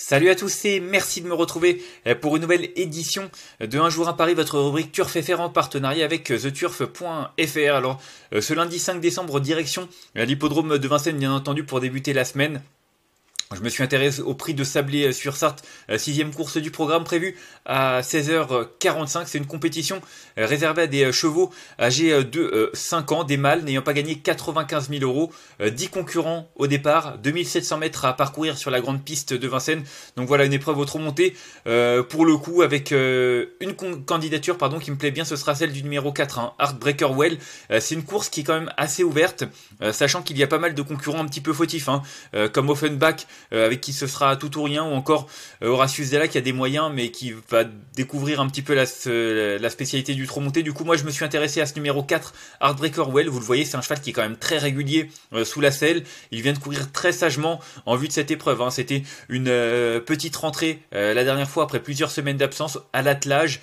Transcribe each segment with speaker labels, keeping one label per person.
Speaker 1: Salut à tous et merci de me retrouver euh, pour une nouvelle édition de Un jour à Paris, votre rubrique Turf FR en partenariat avec euh, theturf.fr. Alors euh, ce lundi 5 décembre, direction l'hippodrome de Vincennes bien entendu pour débuter la semaine. Je me suis intéressé au prix de Sablé euh, sur Sarthe, euh, sixième course du programme prévue à 16h45. C'est une compétition euh, réservée à des chevaux âgés de 5 ans, des mâles n'ayant pas gagné 95 000 euros. 10 concurrents au départ, 2700 mètres à parcourir sur la grande piste de Vincennes. Donc voilà une épreuve trop montée pour le coup avec une candidature pardon, qui me plaît bien, ce sera celle du numéro 4, Heartbreaker hein, Well. C'est une course qui est quand même assez ouverte, sachant qu'il y a pas mal de concurrents un petit peu fautifs, hein. comme Offenbach euh, avec qui ce sera tout ou rien, ou encore euh, Horatius Della qui a des moyens, mais qui va découvrir un petit peu la, spécialité du trop monté. Du coup, moi, je me suis intéressé à ce numéro 4, Heartbreaker Well. Vous le voyez, c'est un cheval qui est quand même très régulier euh, sous la selle. Il vient de courir très sagement en vue de cette épreuve. Hein. C'était une petite rentrée la dernière fois après plusieurs semaines d'absence à l'attelage.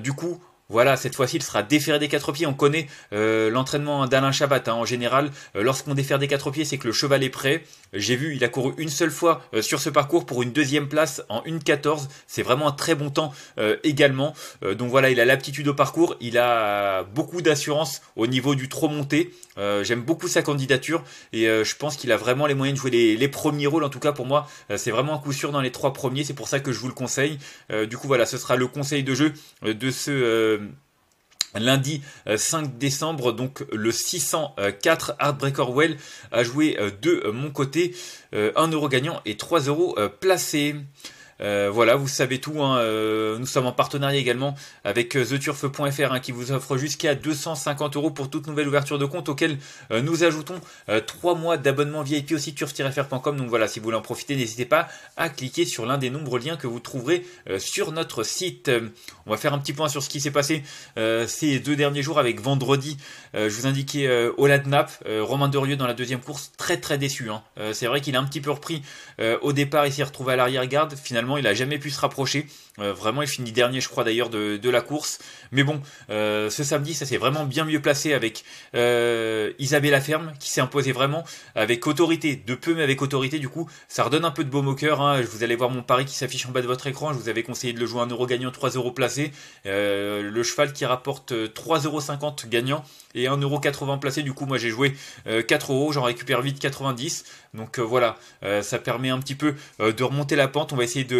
Speaker 1: du coup, voilà, cette fois-ci, il sera déféré des quatre pieds. On connaît euh, l'entraînement d'Alain Chabat. Hein. En général, euh, lorsqu'on défère des quatre pieds, c'est que le cheval est prêt. J'ai vu, il a couru une seule fois euh, sur ce parcours pour une deuxième place en 1.14. C'est vraiment un très bon temps également. donc voilà, il a l'aptitude au parcours. Il a beaucoup d'assurance au niveau du trop monté. J'aime beaucoup sa candidature et je pense qu'il a vraiment les moyens de jouer les, les premiers rôles. En tout cas, pour moi, c'est vraiment un coup sûr dans les trois premiers. C'est pour ça que je vous le conseille. du coup, voilà, ce sera le conseil de jeu de ce euh, lundi 5 euh, décembre, donc le 604 Heartbreaker Well a joué euh, de mon côté 1 euro gagnant et 3 euros placés. Euh, voilà, vous savez tout. Hein, euh, nous sommes en partenariat également avec euh, theturf.fr hein, qui vous offre jusqu'à 250 euros pour toute nouvelle ouverture de compte auquel nous ajoutons 3 mois d'abonnement VIP aussi turf-fr.com. Donc voilà, si vous voulez en profiter, n'hésitez pas à cliquer sur l'un des nombreux liens que vous trouverez sur notre site. On va faire un petit point sur ce qui s'est passé ces deux derniers jours avec vendredi. je vous indiquais Oladnap, Romain Derieux dans la deuxième course, très très déçu. Hein. C'est vrai qu'il a un petit peu repris au départ, il s'est retrouvé à l'arrière-garde. Finalement, il a jamais pu se rapprocher. Euh, vraiment il finit dernier je crois d'ailleurs de, la course. Mais bon, euh, ce samedi ça s'est vraiment bien mieux placé avec euh, Isabelle Ferme qui s'est imposée vraiment avec autorité, de peu mais avec autorité du coup. Ça redonne un peu de baume au cœur. Je hein. Vous allez voir mon pari qui s'affiche en bas de votre écran. Je vous avais conseillé de le jouer 1 euro gagnant, 3 euros placé. le cheval qui rapporte 3,50€ gagnant et 1,80€ placé. Du coup moi j'ai joué 4 euros, j'en récupère vite 90. Donc voilà, ça permet un petit peu de remonter la pente. On va essayer de